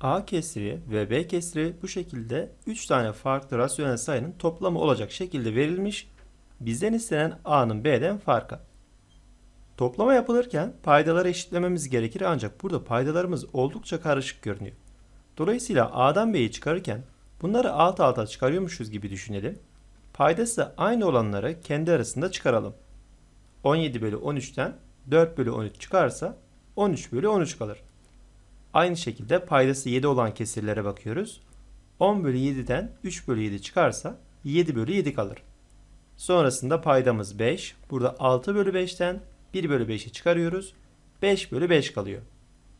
A kesri ve B kesri bu şekilde 3 tane farklı rasyonel sayının toplamı olacak şekilde verilmiş. Bizden istenen A'nın B'den farkı. Toplama yapılırken paydaları eşitlememiz gerekir ancak burada paydalarımız oldukça karışık görünüyor. Dolayısıyla A'dan B'yi çıkarırken bunları alt alta çıkarıyormuşuz gibi düşünelim. Paydası aynı olanları kendi arasında çıkaralım. 17 bölü 13'ten 4 bölü 13 çıkarsa 13 bölü 13 kalır. Aynı şekilde paydası 7 olan kesirlere bakıyoruz. 10 bölü 7'den 3 bölü 7 çıkarsa 7 bölü 7 kalır. Sonrasında paydamız 5. Burada 6 bölü 5'ten 1 bölü 5'i çıkarıyoruz. 5 bölü 5 kalıyor.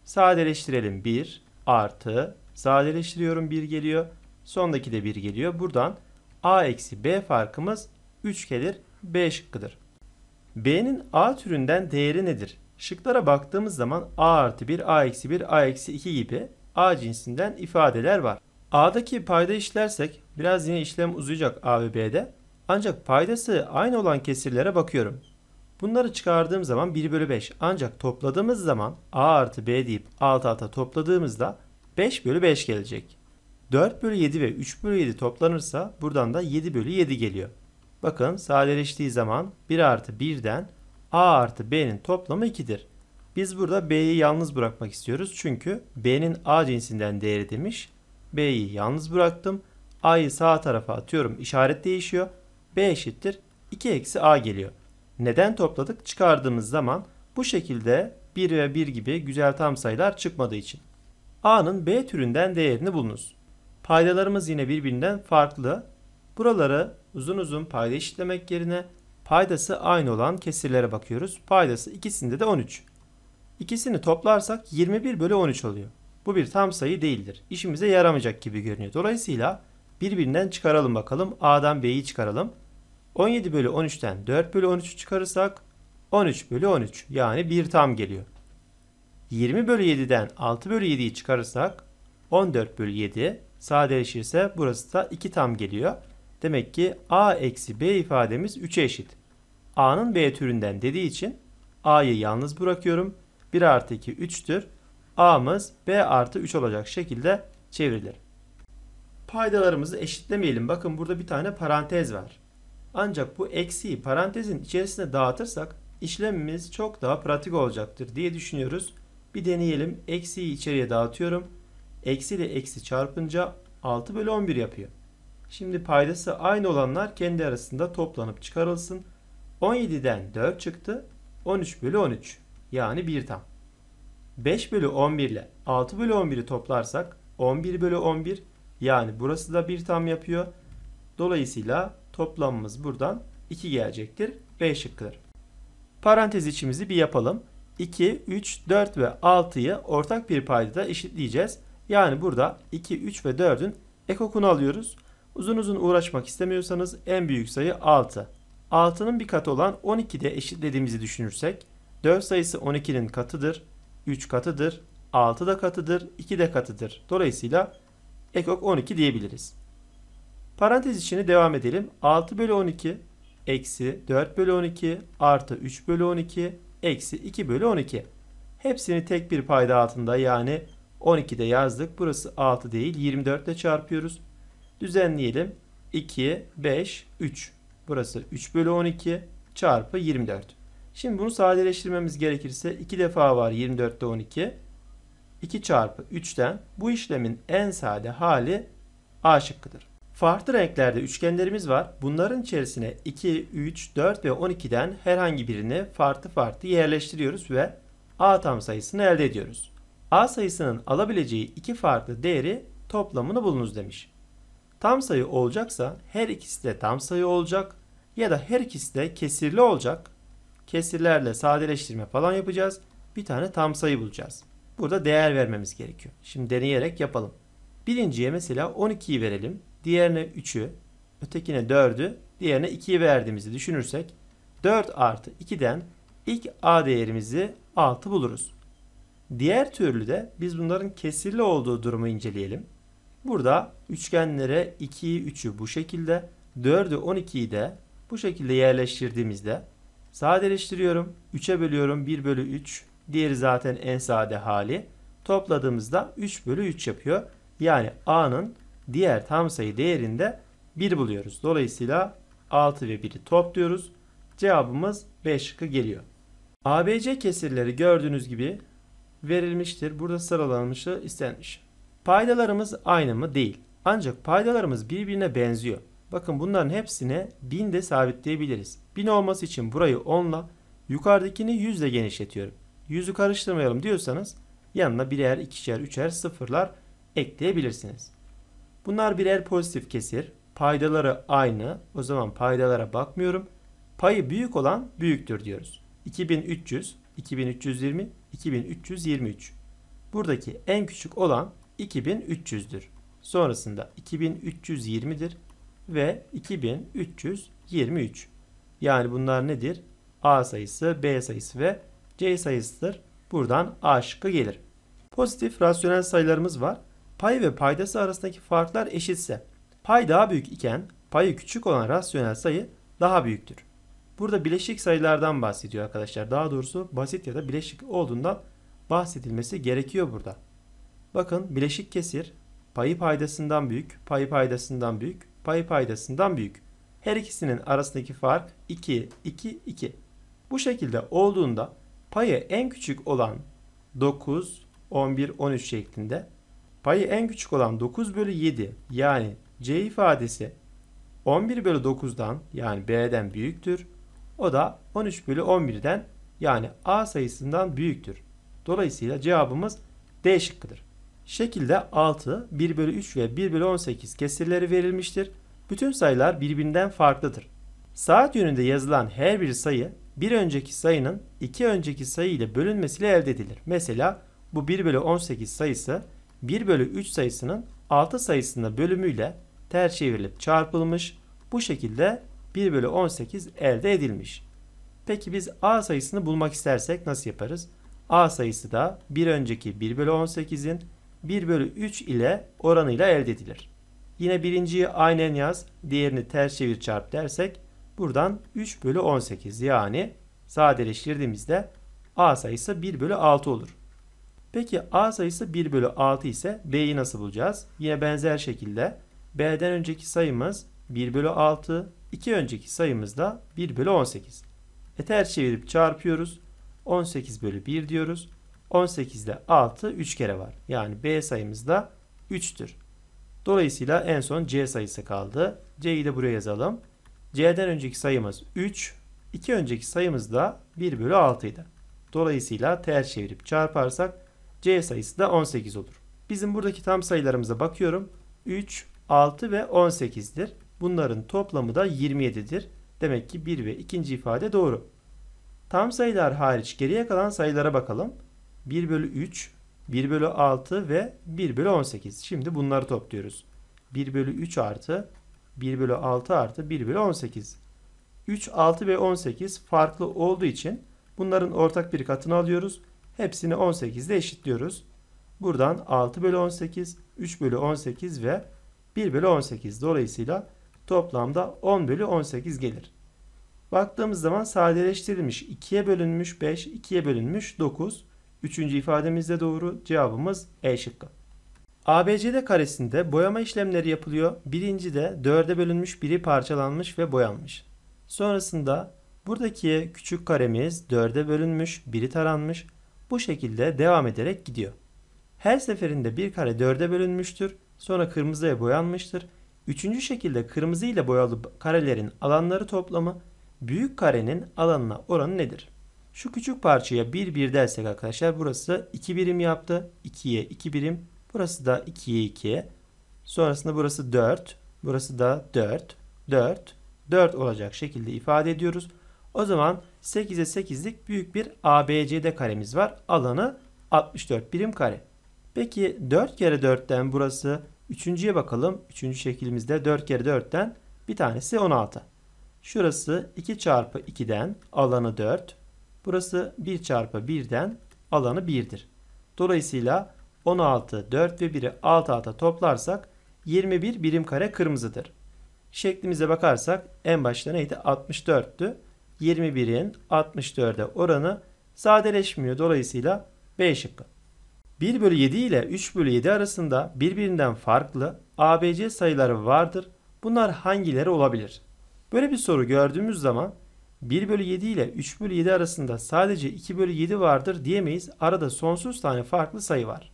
Sadeleştirelim 1 artı sadeleştiriyorum 1 geliyor. Sondaki de 1 geliyor. Buradan a eksi b farkımız 3 gelir. B şıkkıdır. B'nin a türünden değeri nedir? Şıklara baktığımız zaman a artı 1, a eksi 1, a eksi 2 gibi a cinsinden ifadeler var. A'daki payda işlersek biraz yine işlem uzayacak a ve b'de. Ancak paydası aynı olan kesirlere bakıyorum. Bunları çıkardığım zaman 1 bölü 5 ancak topladığımız zaman a artı b deyip alt alta topladığımızda 5 bölü 5 gelecek. 4 bölü 7 ve 3 bölü 7 toplanırsa buradan da 7 bölü 7 geliyor. Bakın sadeleştiği zaman 1 artı 1'den A artı B'nin toplamı 2'dir. Biz burada B'yi yalnız bırakmak istiyoruz. Çünkü B'nin A cinsinden değeri demiş. B'yi yalnız bıraktım. A'yı sağ tarafa atıyorum. İşaret değişiyor. B eşittir. 2 eksi A geliyor. Neden topladık? Çıkardığımız zaman bu şekilde 1 ve 1 gibi güzel tam sayılar çıkmadığı için. A'nın B türünden değerini bulunuz. Paydalarımız yine birbirinden farklı. Buraları uzun uzun payda eşitlemek yerine Paydası aynı olan kesirlere bakıyoruz. Paydası ikisinde de 13. İkisini toplarsak 21 bölü 13 oluyor. Bu bir tam sayı değildir. İşimize yaramayacak gibi görünüyor. Dolayısıyla birbirinden çıkaralım bakalım. A'dan B'yi çıkaralım. 17 bölü 13'ten 4 bölü 13'ü çıkarırsak 13 bölü 13 yani bir tam geliyor. 20 bölü 7'den 6 bölü 7'yi çıkarırsak 14 bölü 7 sadeleşirse burası da 2 tam geliyor. Demek ki a eksi b ifademiz 3'e eşit. A'nın B türünden dediği için A'yı yalnız bırakıyorum. 1 artı 2 3'tür. A'mız B artı 3 olacak şekilde çevrilir. Paydalarımızı eşitlemeyelim. Bakın burada bir tane parantez var. Ancak bu eksiği parantezin içerisine dağıtırsak işlemimiz çok daha pratik olacaktır diye düşünüyoruz. Bir deneyelim. Eksiyi içeriye dağıtıyorum. Eksi ile eksi çarpınca 6 bölü 11 yapıyor. Şimdi paydası aynı olanlar kendi arasında toplanıp çıkarılsın. 17'den 4 çıktı. 13 bölü 13 yani 1 tam. 5 bölü 11 ile 6 bölü 11'i toplarsak 11 bölü 11 yani burası da 1 tam yapıyor. Dolayısıyla toplamımız buradan 2 gelecektir. B şıkkıdır. Parantez içimizi bir yapalım. 2, 3, 4 ve 6'yı ortak bir paydada eşitleyeceğiz. Yani burada 2, 3 ve 4'ün ekokunu alıyoruz. Uzun uzun uğraşmak istemiyorsanız en büyük sayı 6. 6'nın bir katı olan 12'de eşitlediğimizi düşünürsek 4 sayısı 12'nin katıdır, 3 katıdır, 6 da katıdır, 2 de katıdır. Dolayısıyla ekok 12 diyebiliriz. Parantez içine devam edelim. 6 bölü 12 eksi 4 bölü 12 artı 3 bölü 12 eksi 2 bölü 12. Hepsini tek bir payda altında yani 12'de yazdık. Burası 6 değil 24 ile çarpıyoruz. Düzenleyelim. 2, 5, 3. Burası 3 bölü 12 çarpı 24. Şimdi bunu sadeleştirmemiz gerekirse 2 defa var 24'te 12. 2 çarpı 3'ten bu işlemin en sade hali A şıkkıdır. Farklı renklerde üçgenlerimiz var. Bunların içerisine 2, 3, 4 ve 12'den herhangi birini farklı farklı yerleştiriyoruz ve A tam sayısını elde ediyoruz. A sayısının alabileceği iki farklı değeri toplamını bulunuz demiş. Tam sayı olacaksa her ikisi de tam sayı olacak. Ya da her ikisi de kesirli olacak. Kesirlerle sadeleştirme falan yapacağız. Bir tane tam sayı bulacağız. Burada değer vermemiz gerekiyor. Şimdi deneyerek yapalım. Birinciye mesela 12'yi verelim. Diğerine 3'ü, ötekine 4'ü, diğerine 2'yi verdiğimizi düşünürsek 4 artı 2'den ilk a değerimizi 6 buluruz. Diğer türlü de biz bunların kesirli olduğu durumu inceleyelim. Burada üçgenlere 2'yi 3'ü bu şekilde, 4'ü 12'yi de bu şekilde yerleştirdiğimizde sadeleştiriyorum. 3'e bölüyorum 1 bölü 3. Diğeri zaten en sade hali. Topladığımızda 3 bölü 3 yapıyor. Yani A'nın diğer tam sayı değerinde 1 buluyoruz. Dolayısıyla 6 ve 1'i topluyoruz. Cevabımız 5 şıkkı geliyor. ABC kesirleri gördüğünüz gibi verilmiştir. Burada sıralanmışı istenmiş. Paydalarımız aynı mı? Değil. Ancak paydalarımız birbirine benziyor. Bakın bunların hepsine 1000 de sabitleyebiliriz. 1000 olması için burayı 10 ile yukarıdakini 100 ile genişletiyorum. 100'ü karıştırmayalım diyorsanız yanına birer, ikişer, üçer, sıfırlar ekleyebilirsiniz. Bunlar birer pozitif kesir. Paydaları aynı. O zaman paydalara bakmıyorum. Payı büyük olan büyüktür diyoruz. 2300, 2320, 2323. Buradaki en küçük olan 2300'dür. Sonrasında 2320'dir ve 2323. Yani bunlar nedir? A sayısı, B sayısı ve C sayısıdır. Buradan A şıkkı gelir. Pozitif rasyonel sayılarımız var. Pay ve paydası arasındaki farklar eşitse pay daha büyük iken payı küçük olan rasyonel sayı daha büyüktür. Burada bileşik sayılardan bahsediyor arkadaşlar. Daha doğrusu basit ya da bileşik olduğundan bahsedilmesi gerekiyor burada. Bakın bileşik kesir payı paydasından büyük, payı paydasından büyük, payı paydasından büyük. Her ikisinin arasındaki fark 2, 2, 2. Bu şekilde olduğunda payı en küçük olan 9, 11, 13 şeklinde payı en küçük olan 9 bölü 7 yani C ifadesi 11 bölü 9'dan yani B'den büyüktür. O da 13 bölü 11'den yani A sayısından büyüktür. Dolayısıyla cevabımız D şıkkıdır. Şekilde 6, 1 bölü 3 ve 1 bölü 18 kesirleri verilmiştir. Bütün sayılar birbirinden farklıdır. Saat yönünde yazılan her bir sayı bir önceki sayının iki önceki sayı ile bölünmesiyle elde edilir. Mesela bu 1 bölü 18 sayısı 1 bölü 3 sayısının 6 sayısına bölümüyle ters çevrilip çarpılmış. Bu şekilde 1 bölü 18 elde edilmiş. Peki biz A sayısını bulmak istersek nasıl yaparız? A sayısı da bir önceki 1 bölü 18'in 1 bölü 3 ile oranıyla elde edilir. Yine birinciyi aynen yaz, diğerini ters çevir çarp dersek buradan 3 bölü 18 yani sadeleştirdiğimizde a sayısı 1 bölü 6 olur. Peki a sayısı 1 bölü 6 ise b'yi nasıl bulacağız? Yine benzer şekilde b'den önceki sayımız 1 bölü 6, 2 önceki sayımız da 1 bölü 18. E ters çevirip çarpıyoruz. 18 bölü 1 diyoruz. 18'de 6 3 kere var. Yani B sayımız da 3'tür. Dolayısıyla en son C sayısı kaldı. C'yi de buraya yazalım. C'den önceki sayımız 3. 2 önceki sayımız da 1 bölü 6 idi. Dolayısıyla ters çevirip çarparsak C sayısı da 18 olur. Bizim buradaki tam sayılarımıza bakıyorum. 3, 6 ve 18'dir. Bunların toplamı da 27'dir. Demek ki 1 ve 2. ifade doğru. Tam sayılar hariç geriye kalan sayılara bakalım. 1 bölü 3, 1 bölü 6 ve 1 bölü 18. Şimdi bunları topluyoruz. 1 bölü 3 artı 1 bölü 6 artı 1 bölü 18. 3, 6 ve 18 farklı olduğu için bunların ortak bir katını alıyoruz. Hepsini 18 ile eşitliyoruz. Buradan 6 bölü 18, 3 bölü 18 ve 1 bölü 18. Dolayısıyla toplamda 10 bölü 18 gelir. Baktığımız zaman sadeleştirilmiş 2'ye bölünmüş 5, 2'ye bölünmüş 9. Üçüncü ifademiz de doğru. Cevabımız E şıkkı. ABCD karesinde boyama işlemleri yapılıyor. Birinci de dörde bölünmüş biri parçalanmış ve boyanmış. Sonrasında buradaki küçük karemiz dörde bölünmüş biri taranmış. Bu şekilde devam ederek gidiyor. Her seferinde bir kare dörde bölünmüştür. Sonra kırmızıya boyanmıştır. Üçüncü şekilde kırmızı ile boyalı karelerin alanları toplamı büyük karenin alanına oranı nedir? Şu küçük parçaya 1 1 dersek arkadaşlar burası 2 birim yaptı. 2'ye 2 birim. Burası da 2'ye 2. Sonrasında burası 4. Burası da 4. 4. 4 olacak şekilde ifade ediyoruz. O zaman 8'e 8'lik büyük bir ABCD karemiz var. Alanı 64 birim kare. Peki 4 kere 4'ten burası. Üçüncüye bakalım. 3. şeklimizde 4 kere 4'ten bir tanesi 16. Şurası 2 çarpı 2'den alanı 4. Burası 1 çarpı 1'den alanı 1'dir. Dolayısıyla 16, 4 ve 1'i alt alta toplarsak 21 birim kare kırmızıdır. Şeklimize bakarsak en başta neydi? 64'tü. 21'in 64'e oranı sadeleşmiyor. Dolayısıyla B şıkkı. 1 bölü 7 ile 3 bölü 7 arasında birbirinden farklı ABC sayıları vardır. Bunlar hangileri olabilir? Böyle bir soru gördüğümüz zaman 1 bölü 7 ile 3 bölü 7 arasında sadece 2 bölü 7 vardır diyemeyiz. Arada sonsuz tane farklı sayı var.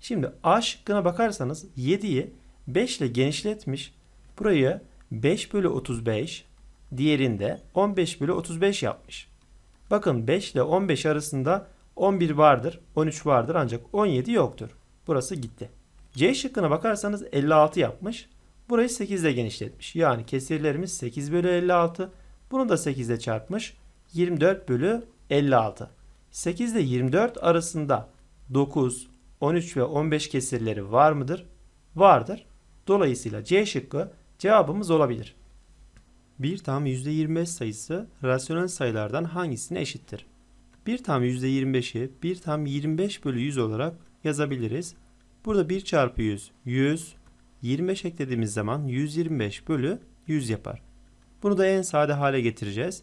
Şimdi A şıkkına bakarsanız 7'yi 5 ile genişletmiş. Burayı 5 bölü 35 diğerinde 15 bölü 35 yapmış. Bakın 5 ile 15 arasında 11 vardır, 13 vardır ancak 17 yoktur. Burası gitti. C şıkkına bakarsanız 56 yapmış. Burayı 8 ile genişletmiş. Yani kesirlerimiz 8 bölü 56 bunu da 8 ile çarpmış. 24 bölü 56. 8 ile 24 arasında 9, 13 ve 15 kesirleri var mıdır? Vardır. Dolayısıyla C şıkkı cevabımız olabilir. Bir tam %25 sayısı rasyonel sayılardan hangisine eşittir? Bir tam %25'i bir tam 25 bölü 100 olarak yazabiliriz. Burada 1 çarpı 100, 100, 25 eklediğimiz zaman 125 bölü 100 yapar. Bunu da en sade hale getireceğiz.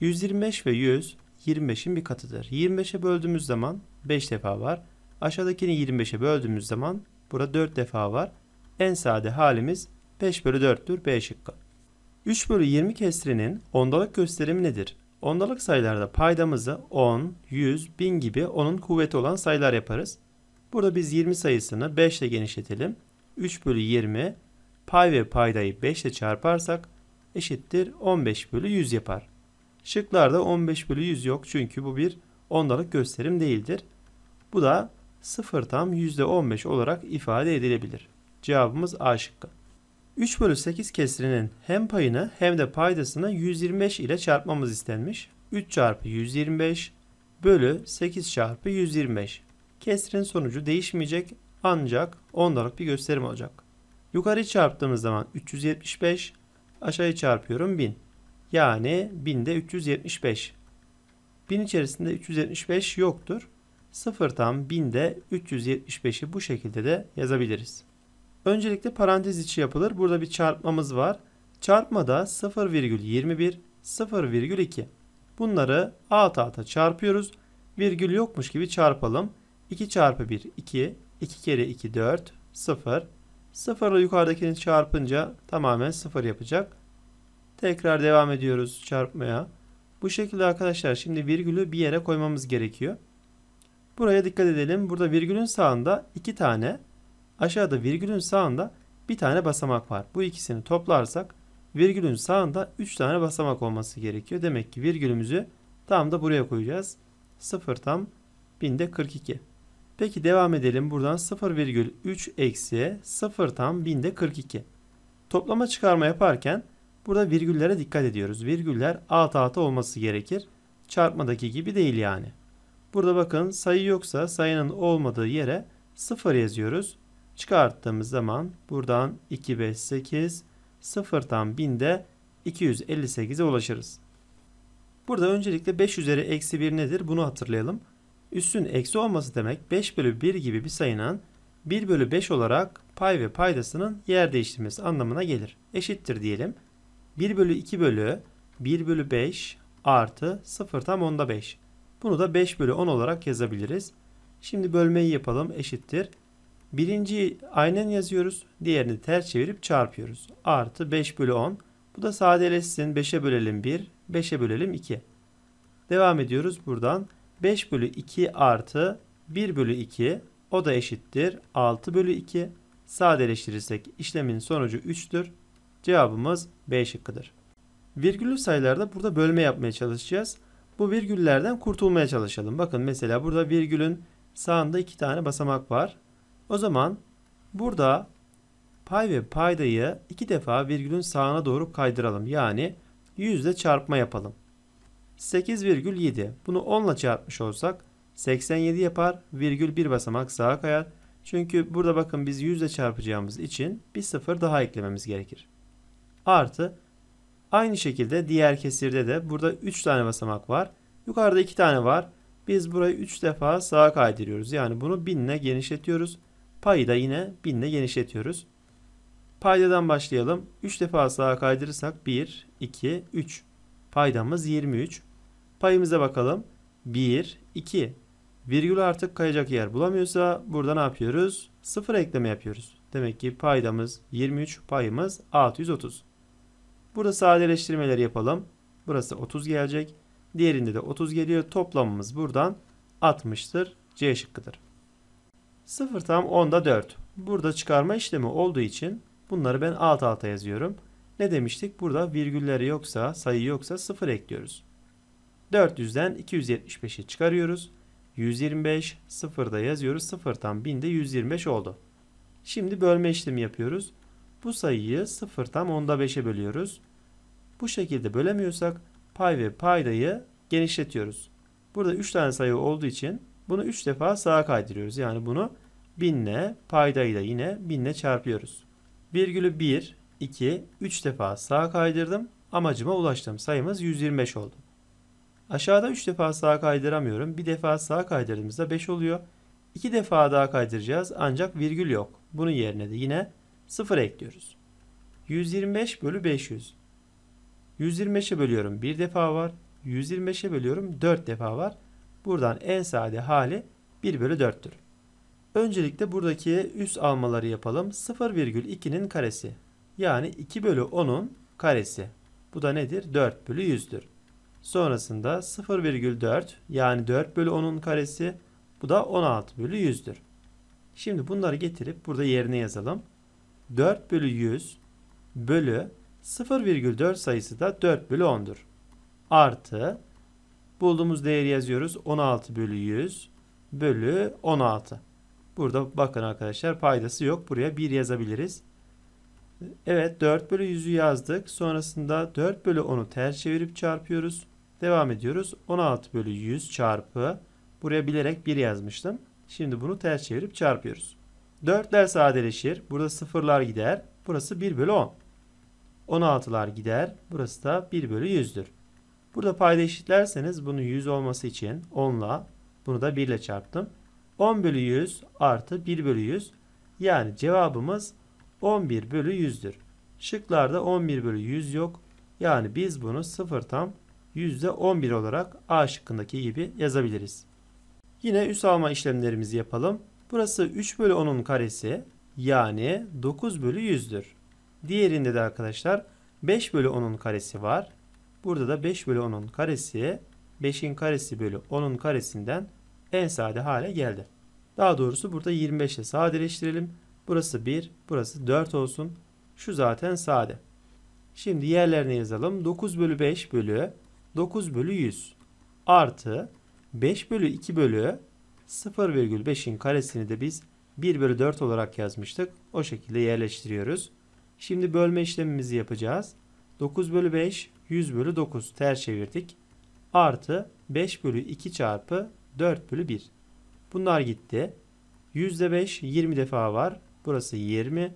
125 ve 100 25'in bir katıdır. 25'e böldüğümüz zaman 5 defa var. Aşağıdakini 25'e böldüğümüz zaman burada 4 defa var. En sade halimiz 5 bölü 4'tür B şıkkı. 3 bölü 20 kesrinin ondalık gösterimi nedir? Ondalık sayılarda paydamızı 10, 100, 1000 gibi onun kuvveti olan sayılar yaparız. Burada biz 20 sayısını 5 ile genişletelim. 3 bölü 20 pay ve paydayı 5 ile çarparsak eşittir 15 bölü 100 yapar. Şıklarda 15 bölü 100 yok çünkü bu bir ondalık gösterim değildir. Bu da 0 tam %15 olarak ifade edilebilir. Cevabımız A şıkkı. 3 bölü 8 kesrinin hem payını hem de paydasını 125 ile çarpmamız istenmiş. 3 çarpı 125 bölü 8 çarpı 125. Kesrin sonucu değişmeyecek ancak ondalık bir gösterim olacak. Yukarı çarptığımız zaman 375 Aşağıya çarpıyorum 1000. Yani 1000'de 375. 1000 içerisinde 375 yoktur. 0 tam 1000'de 375'i bu şekilde de yazabiliriz. Öncelikle parantez içi yapılır. Burada bir çarpmamız var. Çarpmada 0,21, 0,2. Bunları alt alta çarpıyoruz. Virgül yokmuş gibi çarpalım. 2 çarpı 1, 2. 2 kere 2, 4. 0. Sıfırla yukarıdakini çarpınca tamamen sıfır yapacak. Tekrar devam ediyoruz çarpmaya. Bu şekilde arkadaşlar şimdi virgülü bir yere koymamız gerekiyor. Buraya dikkat edelim. Burada virgülün sağında iki tane, aşağıda virgülün sağında bir tane basamak var. Bu ikisini toplarsak virgülün sağında üç tane basamak olması gerekiyor. Demek ki virgülümüzü tam da buraya koyacağız. Sıfır tam binde 42. Peki devam edelim. Buradan 0,3 eksi 0 tam binde 42. Toplama çıkarma yaparken burada virgüllere dikkat ediyoruz. Virgüller alt alta olması gerekir. Çarpmadaki gibi değil yani. Burada bakın sayı yoksa sayının olmadığı yere 0 yazıyoruz. Çıkarttığımız zaman buradan 258 0 tam binde 258'e ulaşırız. Burada öncelikle 5 üzeri eksi 1 nedir bunu hatırlayalım. Üssün eksi olması demek 5 bölü 1 gibi bir sayının 1 bölü 5 olarak pay ve paydasının yer değiştirmesi anlamına gelir. Eşittir diyelim. 1 bölü 2 bölü 1 bölü 5 artı 0 tam onda 5. Bunu da 5 bölü 10 olarak yazabiliriz. Şimdi bölmeyi yapalım eşittir. Birinciyi aynen yazıyoruz. Diğerini ters çevirip çarpıyoruz. Artı 5 bölü 10. Bu da sadeleşsin. 5'e bölelim 1. 5'e bölelim 2. Devam ediyoruz buradan. 5 bölü 2 artı 1 bölü 2 o da eşittir 6 bölü 2. Sadeleştirirsek işlemin sonucu 3'tür. Cevabımız B şıkkıdır. Virgüllü sayılarda burada bölme yapmaya çalışacağız. Bu virgüllerden kurtulmaya çalışalım. Bakın mesela burada virgülün sağında iki tane basamak var. O zaman burada pay ve paydayı iki defa virgülün sağına doğru kaydıralım. Yani yüzde çarpma yapalım. 8,7 bunu 10 ile çarpmış olsak 87 yapar virgül bir basamak sağa kayar. Çünkü burada bakın biz 100 ile çarpacağımız için bir 0 daha eklememiz gerekir. Artı aynı şekilde diğer kesirde de burada 3 tane basamak var. Yukarıda 2 tane var. Biz burayı 3 defa sağa kaydırıyoruz. Yani bunu 1000 ile genişletiyoruz. Payı da yine 1000 ile genişletiyoruz. Paydadan başlayalım. 3 defa sağa kaydırırsak 1, 2, 3. Paydamız 23. Payımıza bakalım. 1, 2. Virgül artık kayacak yer bulamıyorsa burada ne yapıyoruz? 0 ekleme yapıyoruz. Demek ki paydamız 23, payımız 630. Burada sadeleştirmeleri yapalım. Burası 30 gelecek. Diğerinde de 30 geliyor. Toplamımız buradan 60'tır. C şıkkıdır. 0 tam 10'da 4. Burada çıkarma işlemi olduğu için bunları ben alt alta yazıyorum. Ne demiştik? Burada virgülleri yoksa, sayı yoksa 0 ekliyoruz. 400'den 275'i çıkarıyoruz. 125 sıfırda yazıyoruz. Sıfırdan 1000'de 125 oldu. Şimdi bölme işlemi yapıyoruz. Bu sayıyı sıfır tam onda 5'e bölüyoruz. Bu şekilde bölemiyorsak pay ve paydayı genişletiyoruz. Burada 3 tane sayı olduğu için bunu 3 defa sağa kaydırıyoruz. Yani bunu 1000 ile paydayı da yine 1000 ile çarpıyoruz. Virgülü 1, 2, 3 defa sağa kaydırdım. Amacıma ulaştım. Sayımız 125 oldu. Aşağıda 3 defa sağa kaydıramıyorum. Bir defa sağa kaydırdığımızda 5 oluyor. 2 defa daha kaydıracağız ancak virgül yok. Bunun yerine de yine 0 ekliyoruz. 125 bölü 500. 125'e bölüyorum 1 defa var. 125'e bölüyorum 4 defa var. Buradan en sade hali 1 bölü 4'tür. Öncelikle buradaki üst almaları yapalım. 0,2'nin karesi. Yani 2 bölü 10'un karesi. Bu da nedir? 4 bölü 100'dür. Sonrasında 0,4 yani 4 bölü 10'un karesi bu da 16 bölü 100'dür. Şimdi bunları getirip burada yerine yazalım. 4 bölü 100 bölü 0,4 sayısı da 4 bölü 10'dur. Artı bulduğumuz değeri yazıyoruz. 16 bölü 100 bölü 16. Burada bakın arkadaşlar paydası yok. Buraya 1 yazabiliriz. Evet 4 bölü 100'ü yazdık. Sonrasında 4 bölü 10'u ters çevirip çarpıyoruz. Devam ediyoruz. 16 bölü 100 çarpı buraya bilerek 1 yazmıştım. Şimdi bunu ters çevirip çarpıyoruz. 4'ler sadeleşir. Burada sıfırlar gider. Burası 1 bölü 10. 16'lar gider. Burası da 1 bölü 100'dür. Burada payda eşitlerseniz bunu 100 olması için 10'la bunu da 1 ile çarptım. 10 bölü 100 artı 1 bölü 100 yani cevabımız 11 bölü 100'dür. Şıklarda 11 bölü 100 yok. Yani biz bunu sıfır tam %11 olarak A şıkkındaki gibi yazabiliriz. Yine üs alma işlemlerimizi yapalım. Burası 3 bölü 10'un karesi yani 9 bölü 100'dür. Diğerinde de arkadaşlar 5 bölü 10'un karesi var. Burada da 5 bölü 10'un karesi 5'in karesi bölü 10'un karesinden en sade hale geldi. Daha doğrusu burada 25 ile sadeleştirelim. Burası 1, burası 4 olsun. Şu zaten sade. Şimdi yerlerine yazalım. 9 bölü 5 bölü 9 bölü 100 artı 5 bölü 2 bölü 0,5'in karesini de biz 1 bölü 4 olarak yazmıştık. O şekilde yerleştiriyoruz. Şimdi bölme işlemimizi yapacağız. 9 bölü 5 100 bölü 9 ters çevirdik. Artı 5 bölü 2 çarpı 4 bölü 1. Bunlar gitti. Yüzde 5 20 defa var. Burası 20.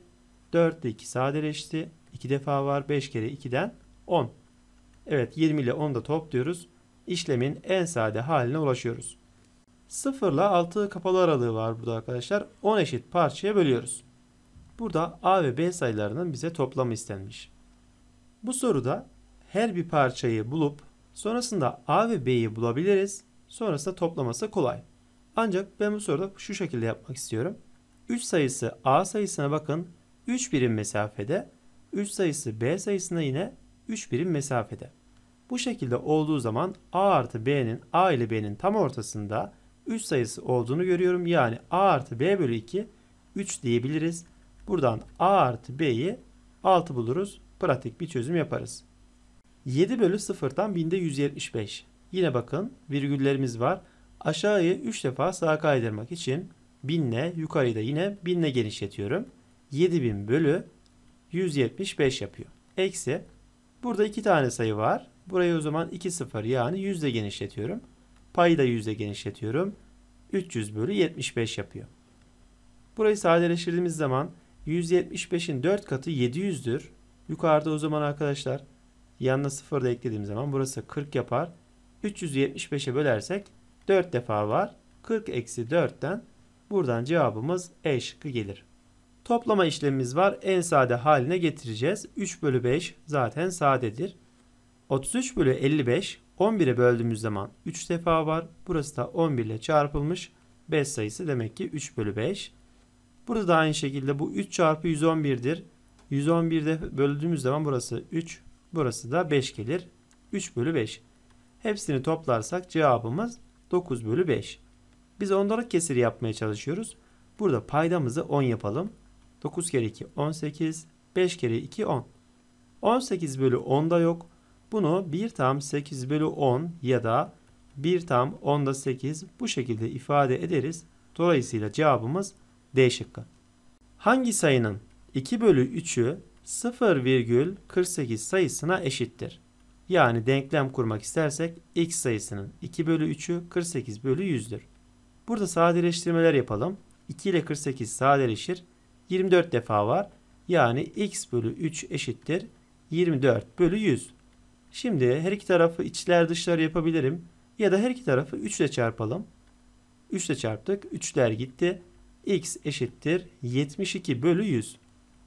4 ile 2 sadeleşti. 2 defa var. 5 kere 2'den 10. Evet 20 ile 10'da topluyoruz. İşlemin en sade haline ulaşıyoruz. 0 ile 6 kapalı aralığı var burada arkadaşlar. 10 eşit parçaya bölüyoruz. Burada A ve B sayılarının bize toplamı istenmiş. Bu soruda her bir parçayı bulup sonrasında A ve B'yi bulabiliriz. Sonrasında toplaması kolay. Ancak ben bu soruda şu şekilde yapmak istiyorum. 3 sayısı A sayısına bakın. 3 birim mesafede. 3 sayısı B sayısına yine 3 birim mesafede. Bu şekilde olduğu zaman A artı B'nin A ile B'nin tam ortasında 3 sayısı olduğunu görüyorum. Yani A artı B bölü 2 3 diyebiliriz. Buradan A artı B'yi 6 buluruz. Pratik bir çözüm yaparız. 7 bölü 0'dan 1000'de 175. Yine bakın virgüllerimiz var. Aşağıyı 3 defa sağa kaydırmak için 1000 ile yukarıyı da yine 1000 ile genişletiyorum. 7000 bölü 175 yapıyor. Eksi Burada iki tane sayı var. Burayı o zaman 2 sıfır yani yüzde genişletiyorum. Payı da yüzde genişletiyorum. 300 bölü 75 yapıyor. Burayı sadeleştirdiğimiz zaman 175'in 4 katı 700'dür. Yukarıda o zaman arkadaşlar yanına 0 da eklediğim zaman burası 40 yapar. 375'e bölersek 4 defa var. 40 eksi 4'ten buradan cevabımız E şıkkı gelir. Toplama işlemimiz var. En sade haline getireceğiz. 3 bölü 5 zaten sadedir. 33 bölü 55 11'e böldüğümüz zaman 3 defa var. Burası da 11 ile çarpılmış. 5 sayısı demek ki 3 bölü 5. Burada da aynı şekilde bu 3 çarpı 111'dir. 111'de böldüğümüz zaman burası 3. Burası da 5 gelir. 3 bölü 5. Hepsini toplarsak cevabımız 9 bölü 5. Biz ondalık kesiri yapmaya çalışıyoruz. Burada paydamızı 10 yapalım. 9 kere 2 18. 5 kere 2 10. 18 bölü 10 da yok. Bunu 1 tam 8 bölü 10 ya da 1 tam 10'da 8 bu şekilde ifade ederiz. Dolayısıyla cevabımız D şıkkı. Hangi sayının 2 bölü 3'ü 0,48 sayısına eşittir? Yani denklem kurmak istersek x sayısının 2 bölü 3'ü 48 bölü 100'dür. Burada sadeleştirmeler yapalım. 2 ile 48 sadeleşir. 24 defa var. Yani x bölü 3 eşittir 24 bölü 100. Şimdi her iki tarafı içler dışlar yapabilirim. Ya da her iki tarafı 3 ile çarpalım. 3 ile çarptık. 3'ler gitti. x eşittir 72 bölü 100.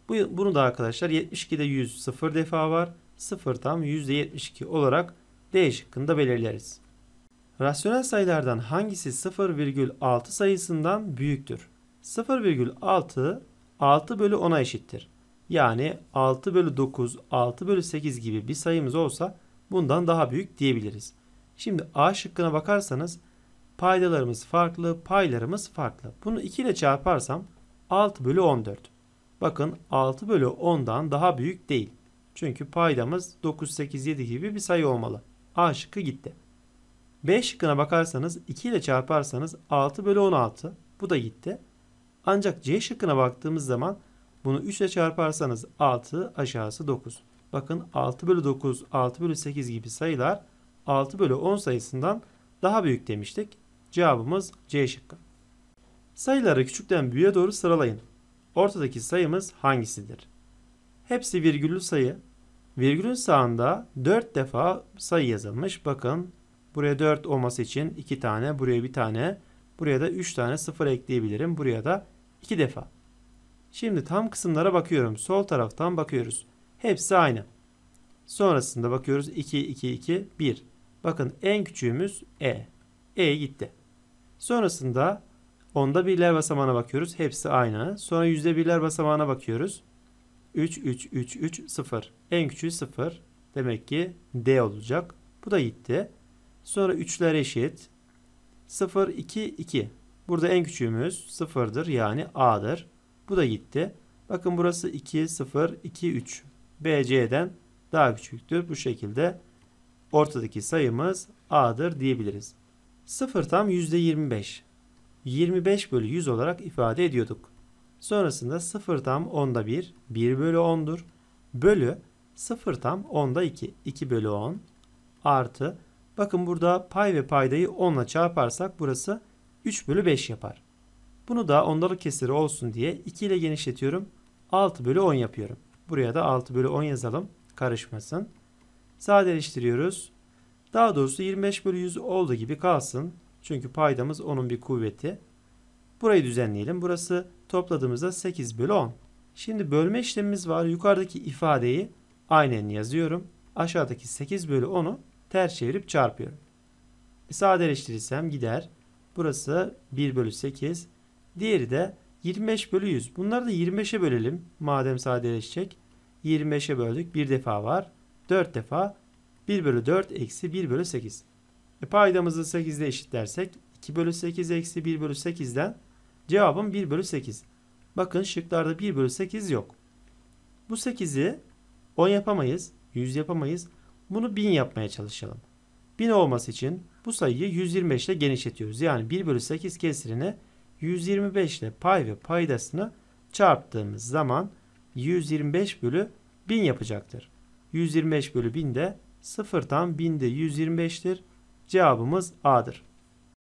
Bunu da arkadaşlar 72'de 100 0 defa var. 0 tam %72 olarak D şıkkında belirleriz. Rasyonel sayılardan hangisi 0,6 sayısından büyüktür? 0,6 6 bölü 10'a eşittir. Yani 6 bölü 9, 6 bölü 8 gibi bir sayımız olsa bundan daha büyük diyebiliriz. Şimdi A şıkkına bakarsanız paydalarımız farklı, paylarımız farklı. Bunu 2 ile çarparsam 6 bölü 14. Bakın 6 bölü 10'dan daha büyük değil. Çünkü paydamız 9, 8, 7 gibi bir sayı olmalı. A şıkkı gitti. B şıkkına bakarsanız 2 ile çarparsanız 6 bölü 16. Bu da gitti. Ancak C şıkkına baktığımız zaman bunu 3 ile çarparsanız 6 aşağısı 9. Bakın 6 bölü 9, 6 bölü 8 gibi sayılar 6 bölü 10 sayısından daha büyük demiştik. Cevabımız C şıkkı. Sayıları küçükten büyüğe doğru sıralayın. Ortadaki sayımız hangisidir? Hepsi virgüllü sayı. Virgülün sağında 4 defa sayı yazılmış. Bakın buraya 4 olması için 2 tane, buraya 1 tane, Buraya da 3 tane 0 ekleyebilirim. Buraya da 2 defa. Şimdi tam kısımlara bakıyorum. Sol taraftan bakıyoruz. Hepsi aynı. Sonrasında bakıyoruz 2, 2, 2, 1. Bakın en küçüğümüz E. E gitti. Sonrasında onda birler basamağına bakıyoruz. Hepsi aynı. Sonra yüzde birler basamağına bakıyoruz. 3, 3, 3, 3, 0. En küçüğü 0. Demek ki D olacak. Bu da gitti. Sonra 3'ler eşit. 0, 2, 2. Burada en küçüğümüz 0'dır yani A'dır. Bu da gitti. Bakın burası 2, 0, 2, 3. BC'den daha küçüktür. Bu şekilde ortadaki sayımız A'dır diyebiliriz. 0 tam %25. 25 bölü 100 olarak ifade ediyorduk. Sonrasında 0 tam 10'da 1, 1 bölü 10'dur. Bölü 0 tam 10'da 2, 2 bölü 10 artı Bakın burada pay ve paydayı 10 ile çarparsak burası 3 bölü 5 yapar. Bunu da ondalık kesiri olsun diye 2 ile genişletiyorum. 6 bölü 10 yapıyorum. Buraya da 6 bölü 10 yazalım. Karışmasın. Sadeleştiriyoruz. Daha doğrusu 25 bölü 100 olduğu gibi kalsın. Çünkü paydamız onun bir kuvveti. Burayı düzenleyelim. Burası topladığımızda 8 bölü 10. Şimdi bölme işlemimiz var. Yukarıdaki ifadeyi aynen yazıyorum. Aşağıdaki 8 bölü 10'u ters çevirip çarpıyorum. E, sadeleştirirsem gider. Burası 1 bölü 8. Diğeri de 25 bölü 100. Bunları da 25'e bölelim. Madem sadeleşecek. 25'e böldük. Bir defa var. 4 defa 1 bölü 4 eksi 1 bölü 8. E paydamızı 8 ile eşitlersek 2 bölü 8 eksi 1 bölü 8'den cevabım 1 bölü 8. Bakın şıklarda 1 bölü 8 yok. Bu 8'i 10 yapamayız. 100 yapamayız. Bunu 1000 yapmaya çalışalım. 1000 olması için bu sayıyı 125 ile genişletiyoruz. Yani 1 bölü 8 kesirine 125 ile pay ve paydasını çarptığımız zaman 125 bölü 1000 yapacaktır. 125 bölü 1000 de sıfırdan 1000 de 125'tir. Cevabımız A'dır.